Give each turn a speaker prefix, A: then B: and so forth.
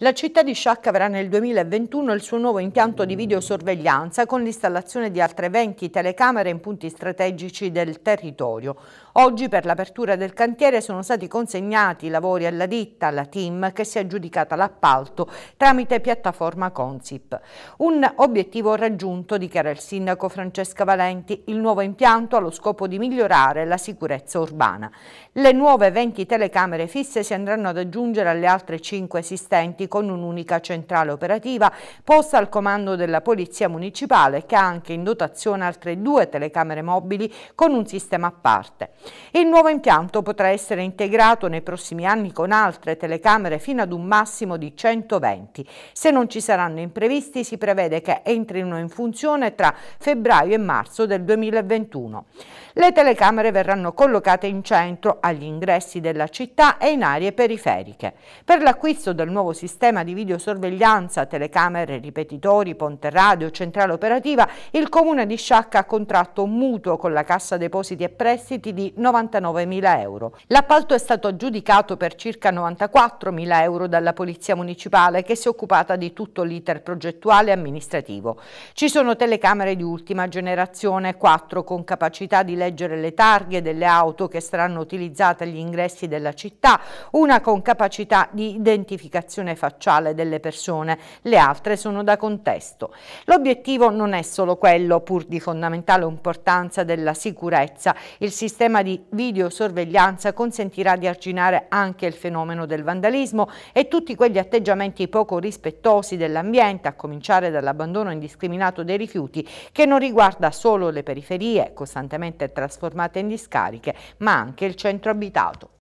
A: La città di Sciacca avrà nel 2021 il suo nuovo impianto di videosorveglianza con l'installazione di altre 20 telecamere in punti strategici del territorio. Oggi per l'apertura del cantiere sono stati consegnati i lavori alla ditta, alla team che si è aggiudicata l'appalto tramite piattaforma Consip. Un obiettivo raggiunto, dichiara il sindaco Francesca Valenti, il nuovo impianto ha lo scopo di migliorare la sicurezza urbana. Le nuove 20 telecamere fisse si andranno ad aggiungere alle altre 5 esistenti con un'unica centrale operativa posta al comando della Polizia Municipale che ha anche in dotazione altre due telecamere mobili con un sistema a parte. Il nuovo impianto potrà essere integrato nei prossimi anni con altre telecamere fino ad un massimo di 120. Se non ci saranno imprevisti si prevede che entrino in funzione tra febbraio e marzo del 2021. Le telecamere verranno collocate in centro, agli ingressi della città e in aree periferiche. Per l'acquisto del nuovo sistema di videosorveglianza, telecamere, ripetitori, ponte radio, centrale operativa, il comune di Sciacca ha contratto un mutuo con la Cassa Depositi e Prestiti di 99.000 euro. L'appalto è stato aggiudicato per circa 94.000 euro dalla Polizia Municipale che si è occupata di tutto l'iter progettuale e amministrativo. Ci sono telecamere di ultima generazione, quattro con capacità di leggere le targhe delle auto che saranno utilizzate agli ingressi della città, una con capacità di identificazione facciale delle persone, le altre sono da contesto. L'obiettivo non è solo quello, pur di fondamentale importanza della sicurezza, il sistema sistema di videosorveglianza consentirà di arginare anche il fenomeno del vandalismo e tutti quegli atteggiamenti poco rispettosi dell'ambiente, a cominciare dall'abbandono indiscriminato dei rifiuti, che non riguarda solo le periferie, costantemente trasformate in discariche, ma anche il centro abitato.